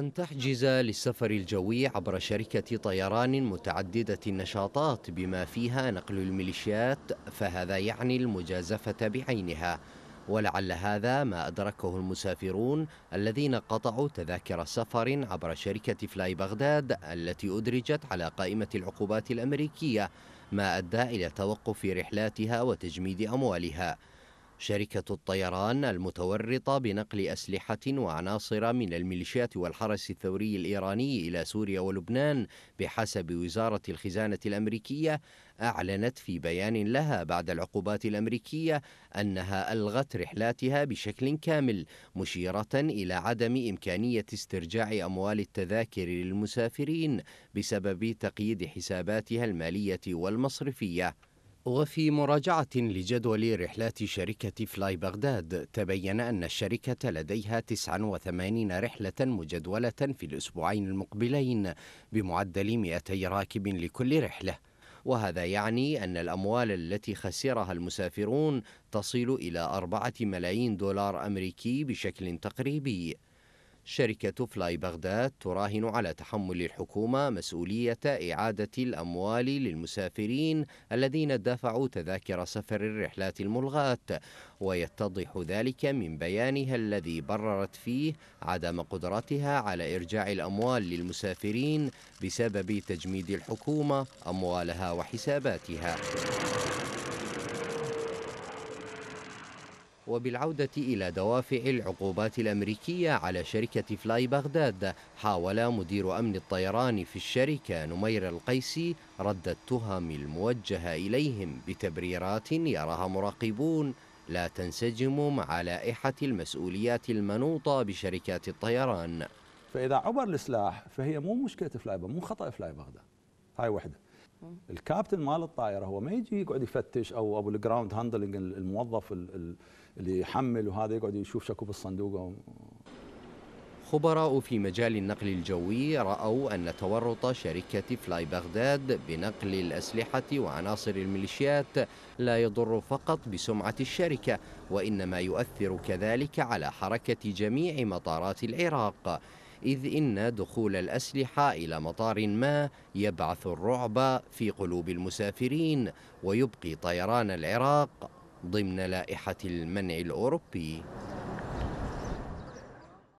أن تحجز للسفر الجوي عبر شركة طيران متعددة النشاطات بما فيها نقل الميليشيات فهذا يعني المجازفة بعينها ولعل هذا ما أدركه المسافرون الذين قطعوا تذاكر سفر عبر شركة فلاي بغداد التي أدرجت على قائمة العقوبات الأمريكية ما أدى إلى توقف رحلاتها وتجميد أموالها شركة الطيران المتورطة بنقل أسلحة وعناصر من الميليشيات والحرس الثوري الإيراني إلى سوريا ولبنان بحسب وزارة الخزانة الأمريكية أعلنت في بيان لها بعد العقوبات الأمريكية أنها ألغت رحلاتها بشكل كامل مشيرة إلى عدم إمكانية استرجاع أموال التذاكر للمسافرين بسبب تقييد حساباتها المالية والمصرفية وفي مراجعة لجدول رحلات شركة فلاي بغداد تبين أن الشركة لديها 89 رحلة مجدولة في الأسبوعين المقبلين بمعدل 200 راكب لكل رحلة وهذا يعني أن الأموال التي خسرها المسافرون تصل إلى 4 ملايين دولار أمريكي بشكل تقريبي شركة فلاي بغداد تراهن على تحمل الحكومة مسؤولية إعادة الأموال للمسافرين الذين دفعوا تذاكر سفر الرحلات الملغاة ويتضح ذلك من بيانها الذي بررت فيه عدم قدرتها على إرجاع الأموال للمسافرين بسبب تجميد الحكومة أموالها وحساباتها وبالعودة إلى دوافع العقوبات الأمريكية على شركة فلاي بغداد حاول مدير أمن الطيران في الشركة نمير القيسي رد التهم الموجهة إليهم بتبريرات يراها مراقبون لا تنسجم مع لائحة المسؤوليات المنوطة بشركات الطيران فإذا عبر السلاح فهي مو مشكلة فلاي مو خطأ فلاي بغداد هاي وحده الكابتن مال الطائره هو ما يجي يقعد يفتش او ابو الجراوند هاندلنج الموظف اللي يحمل وهذا يقعد يشوف شكو بالصندوق خبراء في مجال النقل الجوي رأوا أن تورط شركة فلاي بغداد بنقل الأسلحة وعناصر الميليشيات لا يضر فقط بسمعة الشركة وإنما يؤثر كذلك على حركة جميع مطارات العراق إذ إن دخول الأسلحة إلى مطار ما يبعث الرعب في قلوب المسافرين ويبقي طيران العراق ضمن لائحة المنع الأوروبي